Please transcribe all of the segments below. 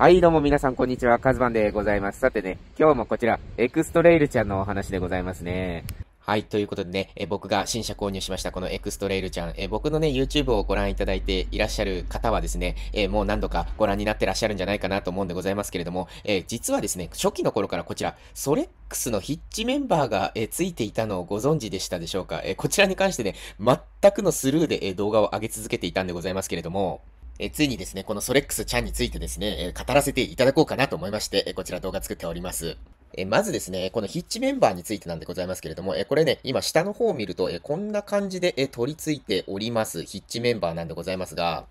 はい、どうも皆さん、こんにちは。カズバンでございます。さてね、今日もこちら、エクストレイルちゃんのお話でございますね。はい、ということでね、え僕が新車購入しました、このエクストレイルちゃん、え僕のね、YouTube をご覧いただいていらっしゃる方はですね、えもう何度かご覧になってらっしゃるんじゃないかなと思うんでございますけれども、え実はですね、初期の頃からこちら、ソレックスのヒッチメンバーが、えついていたのをご存知でしたでしょうか、えこちらに関してね、全くのスルーで、え動画を上げ続けていたんでございますけれども、えついにですね、このソレックスちゃんについてですね、え語らせていただこうかなと思いまして、えこちら動画作っております。えまずですね、このヒッチメンバーについてなんでございますけれども、えこれね、今下の方を見ると、えこんな感じで、え取り付いております、ヒッチメンバーなんでございますが、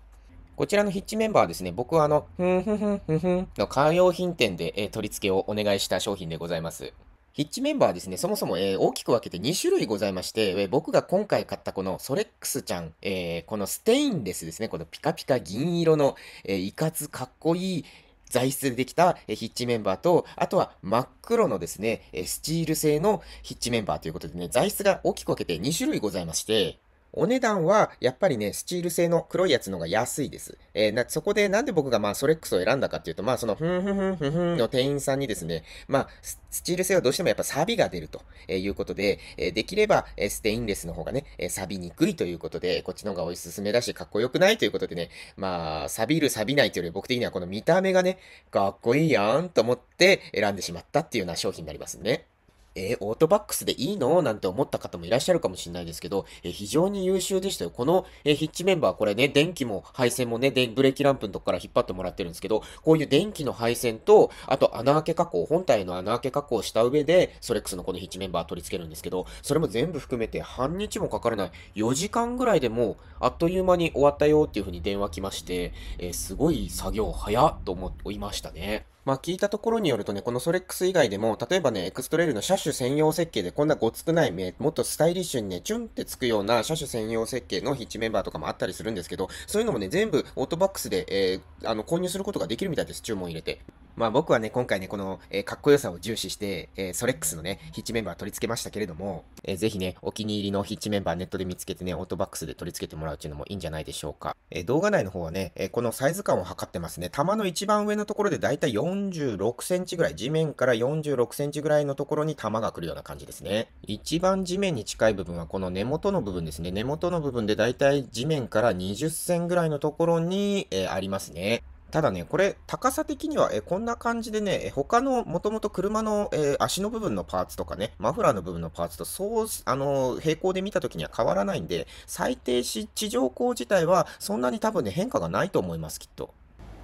こちらのヒッチメンバーはですね、僕はあの、ふんふんふんふんふんのカー用品店で、え取り付けをお願いした商品でございます。ヒッチメンバーはですね、そもそも、えー、大きく分けて2種類ございまして、えー、僕が今回買ったこのソレックスちゃん、えー、このステインレスですね、このピカピカ銀色の、えいかつかっこいい材質でできたヒッチメンバーと、あとは真っ黒のですね、スチール製のヒッチメンバーということでね、材質が大きく分けて2種類ございまして、お値段はやっぱりね、スチール製の黒いやつの方が安いです。えー、なそこでなんで僕がまあソレックスを選んだかっていうと、まあそのふんふんふんふんふんの店員さんにですね、まあスチール製はどうしてもやっぱ錆が出るということで、えできればステインレスの方がね、錆びにくいということで、こっちの方がおすすめだし、かっこよくないということでね、まあ錆びる錆びないというより僕的にはこの見た目がね、かっこいいやんと思って選んでしまったっていうような商品になりますね。えー、オートバックスでいいのなんて思った方もいらっしゃるかもしれないですけど、えー、非常に優秀でしたよ。この、えー、ヒッチメンバー、これね、電気も配線もね、でブレーキランプのとこから引っ張ってもらってるんですけど、こういう電気の配線と、あと穴開け加工、本体の穴開け加工をした上で、ソレックスのこのヒッチメンバー取り付けるんですけど、それも全部含めて半日もかからない、4時間ぐらいでもう、あっという間に終わったよっていう風に電話来まして、えすごい作業早っと思いましたね。まあ、聞いたところによるとね、このソレックス以外でも、例えばね、エクストレイルの車種専用設計で、こんなごつくない目、もっとスタイリッシュにね、チュンってつくような車種専用設計のヒッチメンバーとかもあったりするんですけど、そういうのもね、全部オートバックスで、えー、あの、購入することができるみたいです、注文入れて。まあ僕はね、今回ね、この、えー、かっこよさを重視して、えー、ソレックスのね、ヒッチメンバー取り付けましたけれども、えー、ぜひね、お気に入りのヒッチメンバーネットで見つけてね、オートバックスで取り付けてもらうっていうのもいいんじゃないでしょうか。えー、動画内の方はね、えこのサイズ感を測ってますね。玉の一番上のところでだいたい46センチぐらい、地面から46センチぐらいのところに玉が来るような感じですね。一番地面に近い部分はこの根元の部分ですね。根元の部分でだいたい地面から20センぐらいのところに、えありますね。ただね、これ、高さ的には、えこんな感じでね、他の、もともと車の、えー、足の部分のパーツとかね、マフラーの部分のパーツと、そう、あのー、平行で見た時には変わらないんで、最低し、地上高自体は、そんなに多分ね、変化がないと思います、きっと。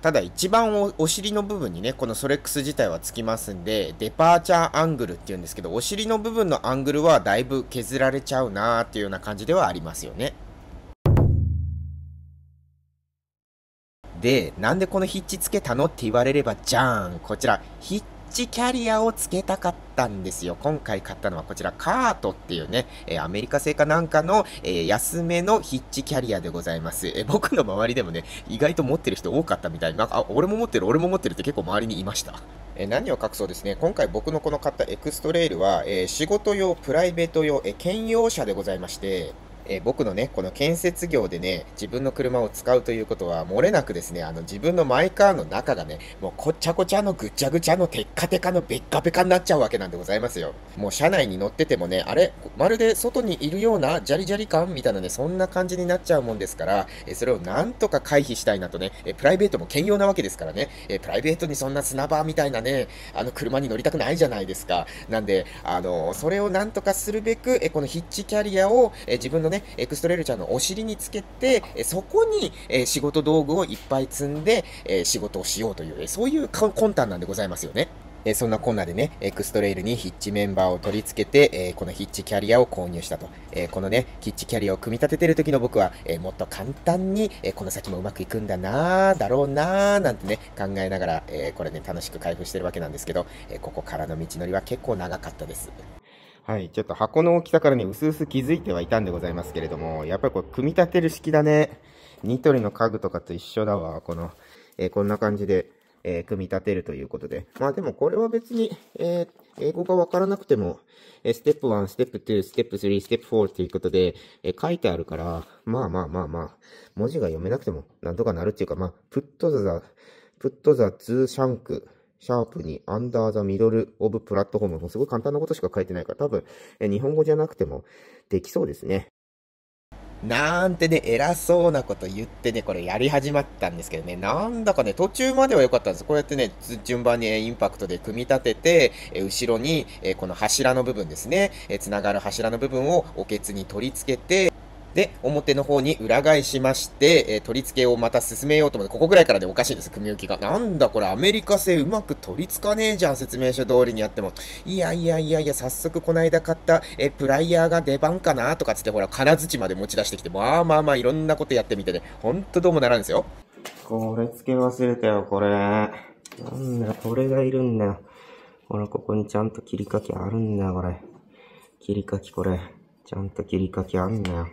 ただ一番お尻の部分にね、このソレックス自体はつきますんで、デパーチャーアングルっていうんですけど、お尻の部分のアングルはだいぶ削られちゃうなーっていうような感じではありますよね。で、なんでこのヒッチつけたのって言われれば、じゃーん。こちら、ヒッチキャリアをつけたかったんですよ。今回買ったのはこちら、カートっていうね、えー、アメリカ製かなんかの、えー、安めのヒッチキャリアでございます、えー、僕の周りでもね、意外と持ってる人多かったみたいな、あ、俺も持ってる、俺も持ってるって結構周りにいました。え何を隠そうですね、今回僕のこの買ったエクストレイルは、え仕事用、プライベート用、え兼用車でございまして、えー、僕のね、この建設業でね、自分の車を使うということは、漏れなくですね、あの自分のマイカーの中がね、もうこちゃこちゃのぐちゃぐちゃのテッカテカのべっかべかになっちゃうわけなんでございますよ。もう車内に乗っててもね、あれ、まるで外にいるようなじゃりじゃり感みたいなね、そんな感じになっちゃうもんですから、えー、それをなんとか回避したいなとね、えー、プライベートも兼用なわけですからね、えプライベートにそんな砂場みたいなね、あの車に乗りたくないじゃないですか。なんで、あのそれをなんとかするべく、えこのヒッチキャリアを、え自分のね、ね、エクストレルちゃんのお尻につけて、えそこに、え仕事道具をいっぱい積んで、え仕事をしようという、えそういう魂胆なんでございますよね。えそんなこんなでね、エクストレイルにヒッチメンバーを取り付けて、えこのヒッチキャリアを購入したと。えこのね、ヒッチキャリアを組み立ててる時の僕は、えもっと簡単に、えこの先もうまくいくんだなーだろうなーなんてね、考えながら、えこれね、楽しく開封してるわけなんですけど、えここからの道のりは結構長かったです。はい、ちょっと箱の大きさからね、うすうす気づいてはいたんでございますけれども、やっぱりこれ、組み立てる式だね。ニトリの家具とかと一緒だわ、この、えー、こんな感じで、えー、組み立てるということで。まあでもこれは別に、えー、英語がわからなくても、えステップ1、ステップ2、ステップ3、ステップ4ということで、え書いてあるから、まあまあまあまあ、文字が読めなくてもなんとかなるっていうか、まあ、プットザ、プットザツズーシャンクシャープに、アンダーザミドルオブプラットフォームもすごい簡単なことしか書いてないから、多分、日本語じゃなくてもできそうですね。なんてね、偉そうなこと言ってね、これやり始まったんですけどね、なんだかね、途中までは良かったんです。こうやってね、順番にインパクトで組み立てて、後ろにこの柱の部分ですね、繋がる柱の部分をおけつに取り付けて、で、表の方に裏返しまして、えー、取り付けをまた進めようと思って、ここぐらいからでおかしいです、組み置きが。なんだこれ、アメリカ製うまく取り付かねえじゃん、説明書通りにやっても。いやいやいやいや、早速こないだ買った、えー、プライヤーが出番かなとかつって、ほら、金槌まで持ち出してきて、まあまあまあ、いろんなことやってみてね、ほんとどうもならんですよ。これ付け忘れたよ、これ。なんだ、これがいるんだよ。ほら、ここにちゃんと切り欠きあるんだよ、これ。切り欠きこれ。ちゃんと切り欠きあんだよ。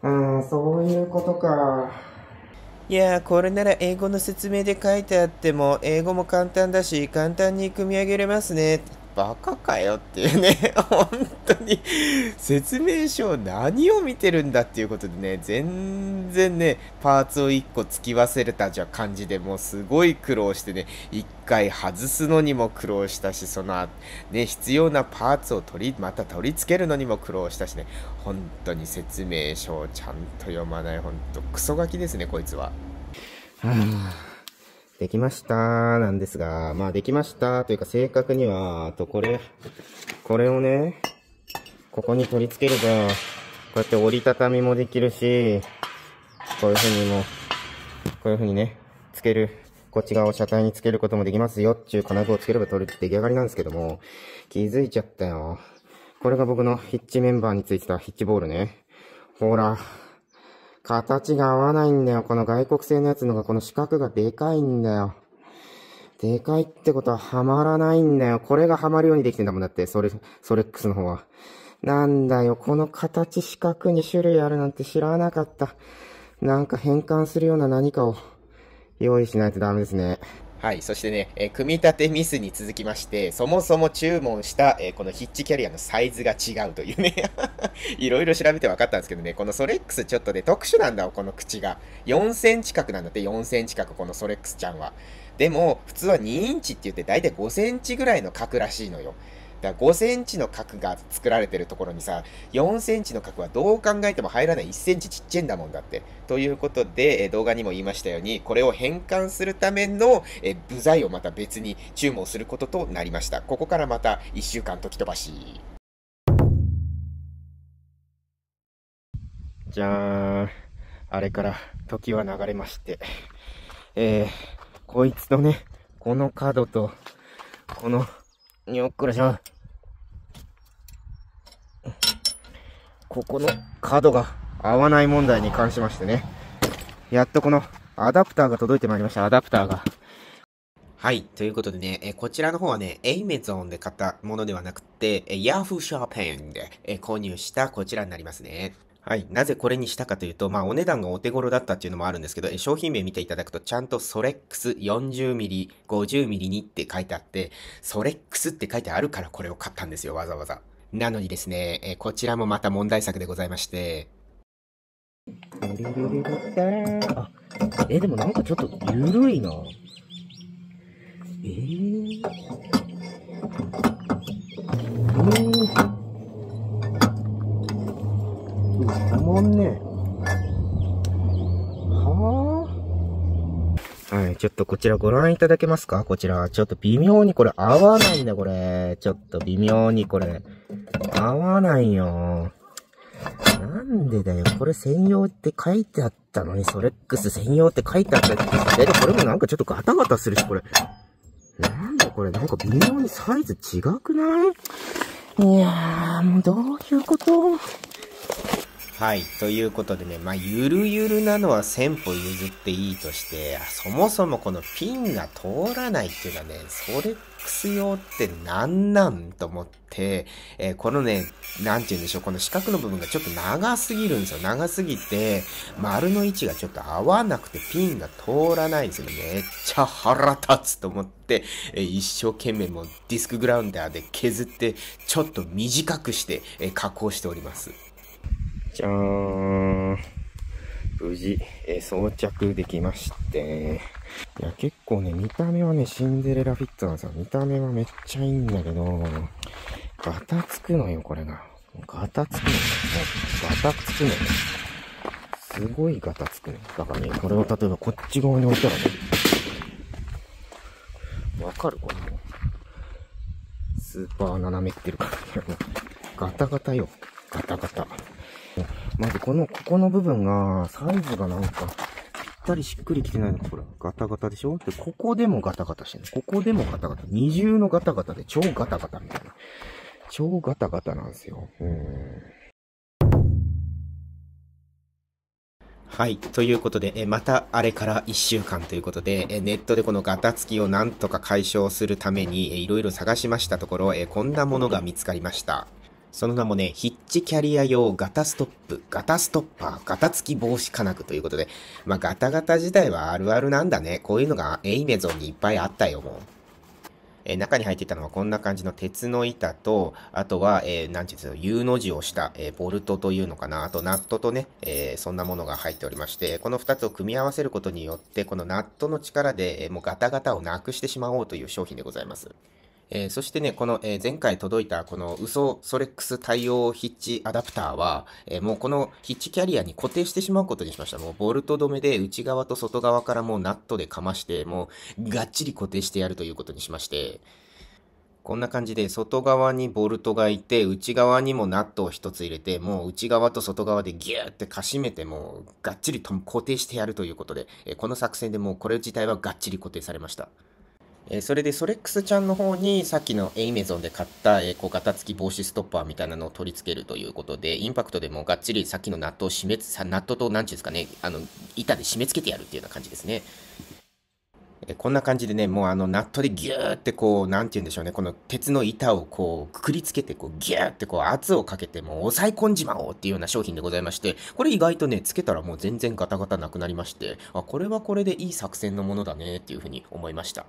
そういうことか。いやこれなら英語の説明で書いてあっても、英語も簡単だし、簡単に組み上げれますね。バカかよっていうね、本当に説明書何を見てるんだっていうことでね、全然ね、パーツを1個突き忘れたじゃ感じでもうすごい苦労してね、1回外すのにも苦労したし、その、ね、必要なパーツを取り、また取り付けるのにも苦労したしね、本当に説明書をちゃんと読まない、本当クソガキですね、こいつは。できましたなんですが、まあできましたというか正確には、とこれ、これをね、ここに取り付ければ、こうやって折りたたみもできるし、こういう風にも、こういう風にね、つける、こっち側を車体につけることもできますよっていう金具をつければ取る出来上がりなんですけども、気づいちゃったよ。これが僕のヒッチメンバーについてたヒッチボールね。ほら。形が合わないんだよ。この外国製のやつのが、この四角がでかいんだよ。でかいってことははまらないんだよ。これがはまるようにできてんだもんだって、それ、ソレックスの方は。なんだよ、この形四角に種類あるなんて知らなかった。なんか変換するような何かを用意しないとダメですね。はい。そしてね、え組み立てミスに続きまして、そもそも注文した、えこのヒッチキャリアのサイズが違うというね いろいろ調べて分かったんですけどね、このソレックスちょっとね、特殊なんだよ、この口が。4センチ角なんだって、4センチ角、このソレックスちゃんは。でも、普通は2インチって言って、大体5センチぐらいの角らしいのよ。だから5センチの角が作られてるところにさ、4センチの角はどう考えても入らない1センチちっちゃいんだもんだって。ということで、え動画にも言いましたように、これを変換するためのえ部材をまた別に注文することとなりました。ここからまた1週間時飛ばし。じゃーん。あれから時は流れまして。えー、こいつのね、この角と、このよっこらしょここの角が合わない問題に関しましてね。やっとこのアダプターが届いてまいりました、アダプターが。はい。ということでね、えこちらの方はね、エイメゾンで買ったものではなくて、え Yahoo ショーペンで、え購入したこちらになりますね。はい。なぜこれにしたかというと、まあ、お値段がお手頃だったっていうのもあるんですけど、商品名見ていただくと、ちゃんとソレックス 40mm、50mm にって書いてあって、ソレックスって書いてあるからこれを買ったんですよ、わざわざ。なのにですね、えこちらもまた問題作でございまして。あ、え、でもなんかちょっとゆるいな。えー、ーたまんねはあはい、ちょっとこちらご覧いただけますかこちら、ちょっと微妙にこれ合わないんだ、これ。ちょっと微妙にこれ。合わないよ。なんでだよ。これ専用って書いてあったのに、ソレックス専用って書いてあったけで、これもなんかちょっとガタガタするし、これ。なんだこれ、なんか微妙にサイズ違くないいやー、もうどういうことはい。ということでね、まあ、ゆるゆるなのは1000歩譲っていいとして、そもそもこのピンが通らないっていうのはね、ソレックス用って何なんと思って、えー、このね、なんて言うんでしょう、この四角の部分がちょっと長すぎるんですよ。長すぎて、丸の位置がちょっと合わなくてピンが通らないんですよね。めっちゃ腹立つと思って、えー、一生懸命もディスクグラウンダーで削って、ちょっと短くして、えー、加工しております。じゃーん。無事、え装着できまして。いや、結構ね、見た目はね、シンデレラフィットなんですよ。見た目はめっちゃいいんだけど、ガタつくのよ、これが。ガタつくのよ。ガタつくのよ。すごいガタつくの。だからね、これを例えばこっち側に置いたらね、わかるこれも。スーパー斜めってるから、ね、ガタガタよ。ガタガタ。まずこの、ここの部分が、サイズがなんか、ぴったりしっくりきてないのか、ほガタガタでしょで、ここでもガタガタしてる。ここでもガタガタ。二重のガタガタで超ガタガタみたいな。超ガタガタなんですよ。うん。はい。ということで、えまたあれから1週間ということで、えネットでこのガタつきをなんとか解消するために、えいろいろ探しましたところ、えこんなものが見つかりました。その名もね、ヒッチキャリア用ガタストップ、ガタストッパー、ガタ付き防止金具ということで、まあ、ガタガタ自体はあるあるなんだね。こういうのがエイメゾンにいっぱいあったよ、もう。え中に入ってたのはこんな感じの鉄の板と、あとは、えー、なんていうんですか、U の字をした、えー、ボルトというのかな、あとナットとね、えー、そんなものが入っておりまして、この2つを組み合わせることによって、このナットの力で、えもうガタガタをなくしてしまおうという商品でございます。えー、そしてね、この、えー、前回届いたこの嘘ソレックス対応ヒッチアダプターは、えー、もうこのヒッチキャリアに固定してしまうことにしました。もうボルト止めで内側と外側からもうナットでかまして、もうがっちり固定してやるということにしまして、こんな感じで外側にボルトがいて、内側にもナットを1つ入れて、もう内側と外側でギューってかしめて、もうがっちりと固定してやるということで、えこの作戦でもうこれ自体はがっちり固定されました。えそれでソレックスちゃんの方にさっきのエイメゾンで買った、えー、こうガタつき防止ストッパーみたいなのを取り付けるということで、インパクトでもがっちりさっきのナットを締めつ、ナットと何ていうんですかね、あの、板で締め付けてやるっていうような感じですね。えこんな感じでね、もうあのナットでギューってこう、何て言うんでしょうね、この鉄の板をこう、くくりつけて、こう、ギューってこう、圧をかけて、もう抑え込んじまおうっていうような商品でございまして、これ意外とね、つけたらもう全然ガタガタなくなりまして、あ、これはこれでいい作戦のものだねっていうふうに思いました。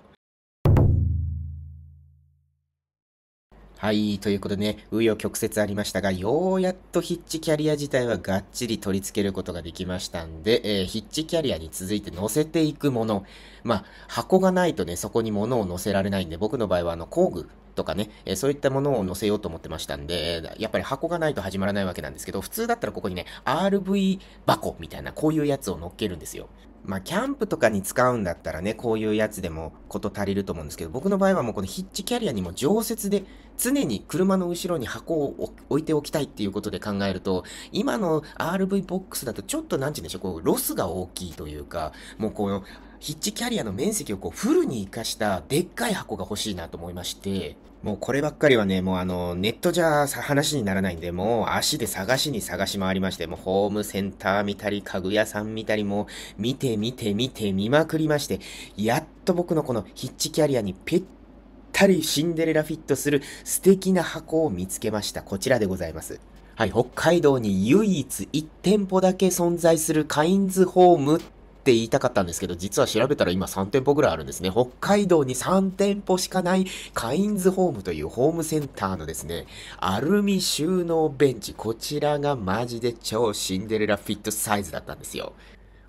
はい、ということでね、紆余曲折ありましたが、ようやっとヒッチキャリア自体はがっちり取り付けることができましたんで、えー、ヒッチキャリアに続いて乗せていくもの。まあ、箱がないとね、そこに物を乗せられないんで、僕の場合はあの工具とかね、えそういったものを載せようと思ってましたんで、やっぱり箱がないと始まらないわけなんですけど、普通だったらここにね、RV 箱みたいな、こういうやつを乗っけるんですよ。まあ、キャンプとかに使うんだったらね、こういうやつでもこと足りると思うんですけど、僕の場合はもうこのヒッチキャリアにも常設で常に車の後ろに箱を置いておきたいっていうことで考えると、今の RV ボックスだとちょっとなんて言うんでしょう、こう、ロスが大きいというか、もうこのヒッチキャリアの面積をこうフルに活かしたでっかい箱が欲しいなと思いまして、もうこればっかりはね、もうあの、ネットじゃ話にならないんで、もう足で探しに探し回りまして、もうホームセンター見たり、家具屋さん見たり、もう見て見て見て見まくりまして、やっと僕のこのヒッチキャリアにぴったりシンデレラフィットする素敵な箱を見つけました。こちらでございます。はい、北海道に唯一1店舗だけ存在するカインズホームって言いたかったんですけど、実は調べたら今3店舗ぐらいあるんですね。北海道に3店舗しかないカインズホームというホームセンターのですね、アルミ収納ベンチ。こちらがマジで超シンデレラフィットサイズだったんですよ。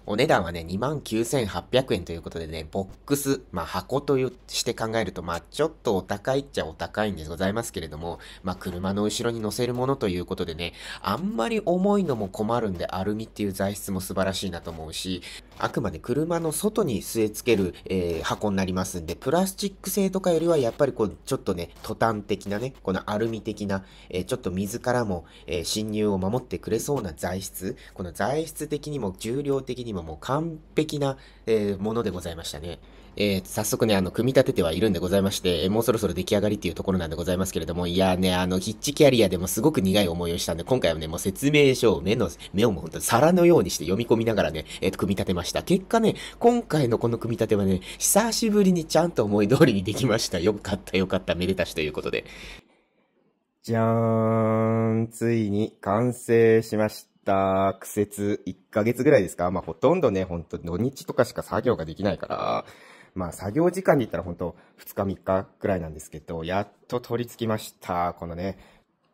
お値段はね、29,800円ということでね、ボックス、まあ箱として考えると、まあちょっとお高いっちゃお高いんでございますけれども、まあ車の後ろに乗せるものということでね、あんまり重いのも困るんで、アルミっていう材質も素晴らしいなと思うし、あくまで車の外に据え付ける、えー、箱になりますんで、プラスチック製とかよりはやっぱりこう、ちょっとね、トタン的なね、このアルミ的な、えー、ちょっと水からも、えー、侵入を守ってくれそうな材質、この材質的にも重量的にももう完璧な、えものでございましたね。えー、早速ね、あの、組み立ててはいるんでございまして、えもうそろそろ出来上がりっていうところなんでございますけれども、いやね、あの、ヒッチキャリアでもすごく苦い思いをしたんで、今回はね、もう説明書を目の、目をもうほんと皿のようにして読み込みながらね、えっ、ー、組み立てました。結果ね、今回のこの組み立てはね、久しぶりにちゃんと思い通りにできました。よかったよかった、めでたしということで。じゃーん、ついに完成しました。た苦節1ヶ月ぐらいですかまあほとんどね、ほんと土日とかしか作業ができないから、まあ作業時間で言ったら本当2日3日くらいなんですけど、やっと取り付きました。このね、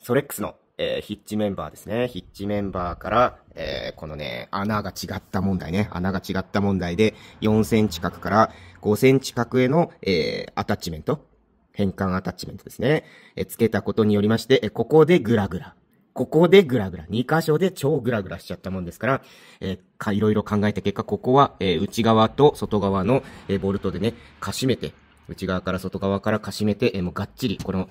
ソレックスの、えー、ヒッチメンバーですね。ヒッチメンバーから、えー、このね、穴が違った問題ね。穴が違った問題で、4センチ角から5センチ角への、えー、アタッチメント。変換アタッチメントですね。え付けたことによりまして、えここでグラグラ。ここでグラグラ、2箇所で超グラグラしちゃったもんですから、えー、か、いろいろ考えた結果、ここは、えー、内側と外側の、えー、ボルトでね、かしめて、内側から外側からかしめて、えー、もうがっちり、この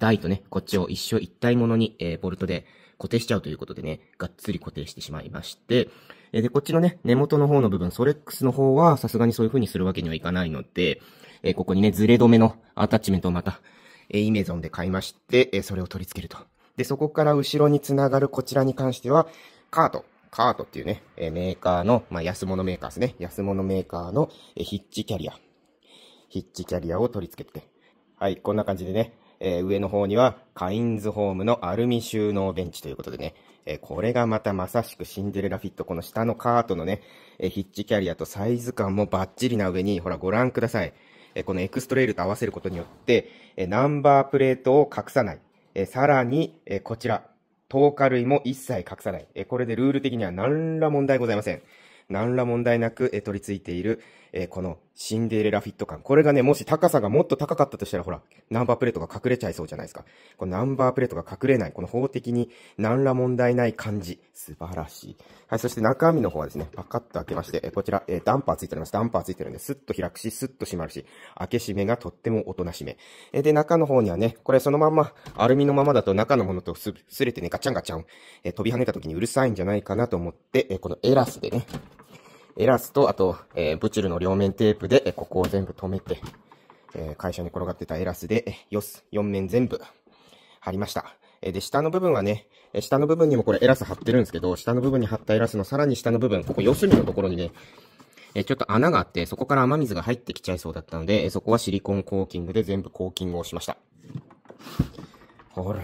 台とね、こっちを一緒一体ものに、えー、ボルトで固定しちゃうということでね、がっつり固定してしまいまして、えー、で、こっちのね、根元の方の部分、ソレックスの方は、さすがにそういう風にするわけにはいかないので、えー、ここにね、ズレ止めのアタッチメントをまた、えー、イメゾンで買いまして、えー、それを取り付けると。で、そこから後ろにつながるこちらに関しては、カート。カートっていうね、えメーカーの、まあ、安物メーカーですね。安物メーカーの、えヒッチキャリア。ヒッチキャリアを取り付けて。はい、こんな感じでね、えー、上の方にはカインズホームのアルミ収納ベンチということでね、えー、これがまたまさしくシンデレラフィット、この下のカートのね、えー、ヒッチキャリアとサイズ感もバッチリな上に、ほらご覧ください。えこのエクストレイルと合わせることによって、えナンバープレートを隠さない。えさらに、えこちら、糖化類も一切隠さない。えこれでルール的には何ら問題ございません。何ら問題なく、え取り付いている、えー、このシンデレラフィット感。これがね、もし高さがもっと高かったとしたら、ほら、ナンバープレートが隠れちゃいそうじゃないですか。このナンバープレートが隠れない、この法的に何ら問題ない感じ。素晴らしい。はい、そして中身の方はですね、パカッと開けまして、えー、こちら、えー、ダンパーついております。ダンパーついてるんで、スッと開くし、スッと閉まるし、開け閉めがとってもおとなしめ。えー、で、中の方にはね、これそのまんま、アルミのままだと中のものとす、すれてね、ガチャンガチャン、えー、飛び跳ねた時にうるさいんじゃないかなと思って、えー、このエラスでね、エラスと、あと、えー、ブチルの両面テープで、ここを全部止めて、えー、会社に転がってたエラスで、よす、4面全部貼りました。えで、下の部分はね、え下の部分にもこれエラス貼ってるんですけど、下の部分に貼ったエラスのさらに下の部分、ここ四隅のところにね、えちょっと穴があって、そこから雨水が入ってきちゃいそうだったので、えそこはシリコンコーキングで全部コーキングをしました。ほら、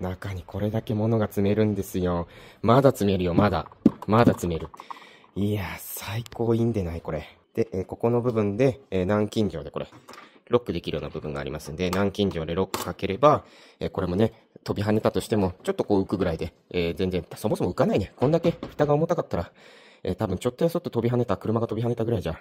中にこれだけ物が詰めるんですよ。まだ詰めるよ、まだ。まだ詰める。いや最高いいんでない、これ。で、えー、ここの部分で、えー、南京錠でこれ、ロックできるような部分がありますんで、南京錠でロックかければ、えー、これもね、飛び跳ねたとしても、ちょっとこう浮くぐらいで、え全然、そもそも浮かないね。こんだけ蓋が重たかったら、え多分ちょっとやそっと飛び跳ねた、車が飛び跳ねたぐらいじゃ、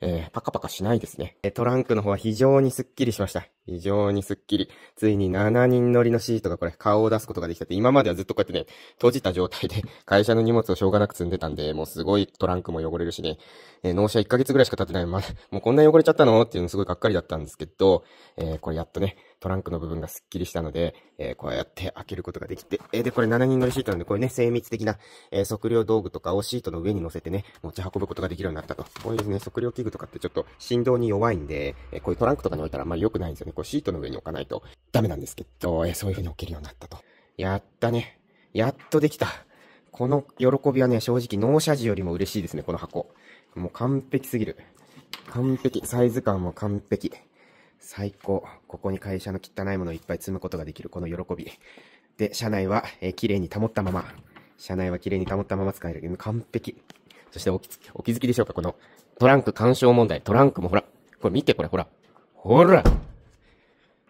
えー、パカパカしないですね。え、トランクの方は非常にスッキリしました。非常にスッキリ。ついに7人乗りのシートがこれ、顔を出すことができたって、今まではずっとこうやってね、閉じた状態で、会社の荷物をしょうがなく積んでたんで、もうすごいトランクも汚れるしね、えー、納車1ヶ月ぐらいしか経ってない。ま、もうこんな汚れちゃったのっていうのすごいがっかりだったんですけど、えー、これやっとね、トランクの部分がスッキリしたので、えー、こうやって開けることができて、えー、で、これ7人乗りシートなんで、これね、精密的な、えー、測量道具とかをシートの上に乗せてね、持ち運ぶことができるようになったと。こういうね、測量器具とかってちょっと振動に弱いんで、えこういうトランクとかに置いたらあんまり良くないんですよね。こうシートの上に置かないとダメなんですけど、えそういう風に置けるようになったと。やったね。やっとできた。この喜びはね、正直、納車時よりも嬉しいですね、この箱。もう完璧すぎる。完璧。サイズ感も完璧。最高。ここに会社の汚いものをいっぱい積むことができる、この喜び。で、車内は、えー、綺麗に保ったまま。車内は綺麗に保ったまま使える。完璧。そしてお気お気づきでしょうかこのトランク干渉問題。トランクもほら。これ見て、これほら。ほら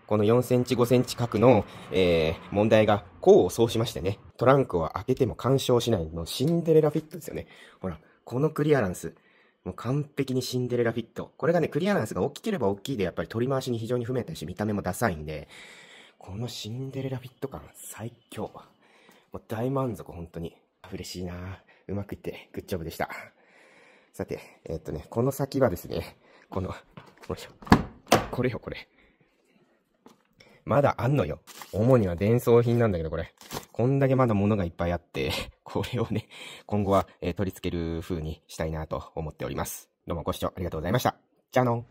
この4センチ、5センチ角の、えー、問題が功を奏しましてね。トランクを開けても干渉しないのシンデレラフィットですよね。ほら、このクリアランス。もう完璧にシンデレラフィット。これがね、クリアランスが大きければ大きいで、やっぱり取り回しに非常に不明だし、見た目もダサいんで、このシンデレラフィット感、最強。もう大満足、本当に。嬉しいなうまくいって、グッジョブでした。さて、えー、っとね、この先はですね、この、これよ、これ。まだあんのよ。主には伝送品なんだけど、これ。こんだけまだ物がいっぱいあって、これをね、今後は、えー、取り付ける風にしたいなと思っております。どうもご視聴ありがとうございました。じゃあの。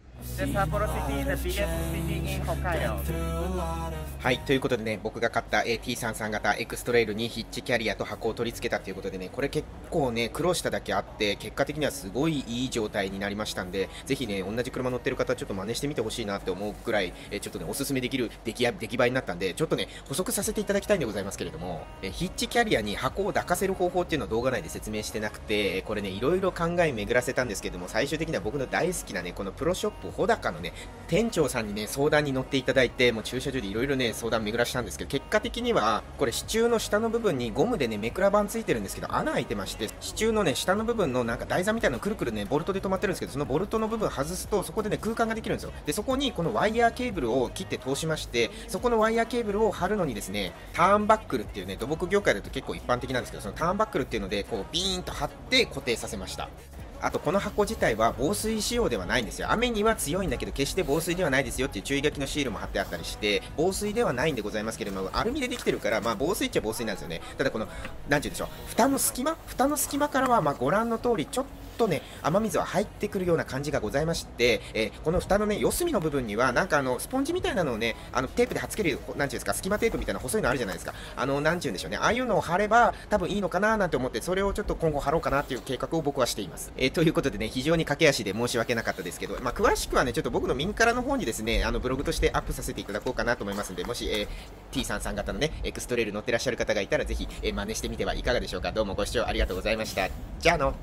はい、ということでね、僕が買った a T33 型エクストレイルにヒッチキャリアと箱を取り付けたということでね、これ結構ね、苦労しただけあって、結果的にはすごいいい状態になりましたんで、ぜひね、同じ車乗ってる方、ちょっと真似してみてほしいなって思うくらい、えちょっとね、おすすめできる出来出来栄えになったんで、ちょっとね、補足させていただきたいんでございますけれども、えヒッチキャリアに箱を抱かせる方法っていうのは動画内で説明してなくて、これね、いろいろ考え巡らせたんですけども、最終的には僕の大好きなね、このプロショップ穂高のね、店長さんにね、相談に乗っていただいて、もう駐車場でいろいろね、相談巡らしたんですけど、結果的には、これ支柱の下の部分にゴムでね、めくら板ついてるんですけど、穴開いてまして、支柱のね、下の部分のなんか台座みたいなのくるくるね、ボルトで止まってるんですけど、そのボルトの部分外すと、そこでね、空間ができるんですよ。で、そこにこのワイヤーケーブルを切って通しまして、そこのワイヤーケーブルを貼るのにですね、ターンバックルっていうね、土木業界だと結構一般的なんですけど、そのターンバックルっていうので、こう、ビーンと貼って固定させました。あとこの箱自体は防水仕様ではないんですよ。雨には強いんだけど、決して防水ではないですよっていう注意書きのシールも貼ってあったりして、防水ではないんでございますけれども、アルミでできてるから、まあ防水っちゃ防水なんですよね。ただこの、なんて言うんでしょう、蓋の隙間蓋の隙間からは、まご覧の通り、ちょっとね雨水は入ってくるような感じがございまして、えー、この蓋のね四隅の部分にはなんかあのスポンジみたいなのをねあのテープで貼っつけるなんていうんですか隙間テープみたいな細いのあるじゃないですかあのなんていうんでしょうねああいうのを貼れば多分いいのかななんて思ってそれをちょっと今後貼ろうかなっていう計画を僕はしています、えー、ということでね非常に駆け足で申し訳なかったですけど、まあ、詳しくはねちょっと僕の民からの方にですねあのブログとしてアップさせていただこうかなと思いますんでもし、えー、T33 型のねエクストレール乗ってらっしゃる方がいたらぜひ、えー、真似してみてはいかがでしょうかどうもご視聴ありがとうございましたじゃあの